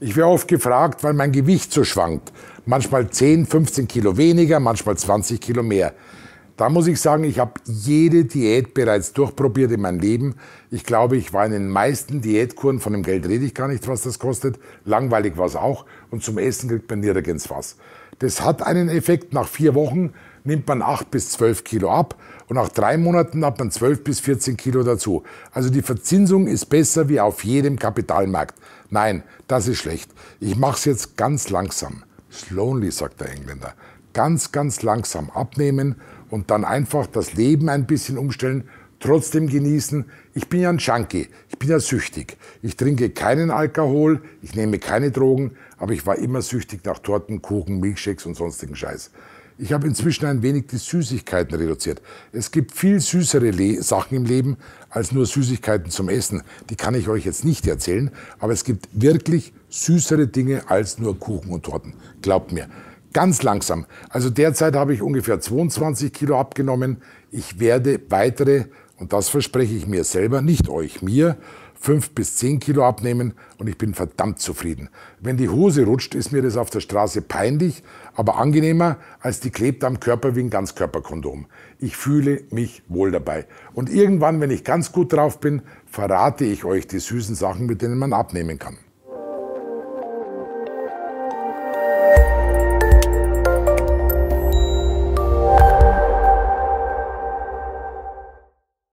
Ich werde oft gefragt, weil mein Gewicht so schwankt. Manchmal 10, 15 Kilo weniger, manchmal 20 Kilo mehr. Da muss ich sagen, ich habe jede Diät bereits durchprobiert in meinem Leben. Ich glaube, ich war in den meisten Diätkuren, von dem Geld rede ich gar nicht, was das kostet. Langweilig war es auch. Und zum Essen kriegt man nirgends was. Das hat einen Effekt. Nach vier Wochen nimmt man acht bis zwölf Kilo ab und nach drei Monaten hat man zwölf bis 14 Kilo dazu. Also die Verzinsung ist besser wie auf jedem Kapitalmarkt. Nein, das ist schlecht. Ich mache es jetzt ganz langsam. Slowly, sagt der Engländer. Ganz, ganz langsam abnehmen und dann einfach das Leben ein bisschen umstellen, trotzdem genießen. Ich bin ja ein Junkie, ich bin ja süchtig. Ich trinke keinen Alkohol, ich nehme keine Drogen, aber ich war immer süchtig nach Torten, Kuchen, Milchshakes und sonstigen Scheiß. Ich habe inzwischen ein wenig die Süßigkeiten reduziert. Es gibt viel süßere Le Sachen im Leben als nur Süßigkeiten zum Essen. Die kann ich euch jetzt nicht erzählen, aber es gibt wirklich süßere Dinge als nur Kuchen und Torten. Glaubt mir ganz langsam. Also derzeit habe ich ungefähr 22 Kilo abgenommen. Ich werde weitere, und das verspreche ich mir selber, nicht euch, mir, fünf bis zehn Kilo abnehmen und ich bin verdammt zufrieden. Wenn die Hose rutscht, ist mir das auf der Straße peinlich, aber angenehmer, als die klebt am Körper wie ein Ganzkörperkondom. Ich fühle mich wohl dabei. Und irgendwann, wenn ich ganz gut drauf bin, verrate ich euch die süßen Sachen, mit denen man abnehmen kann.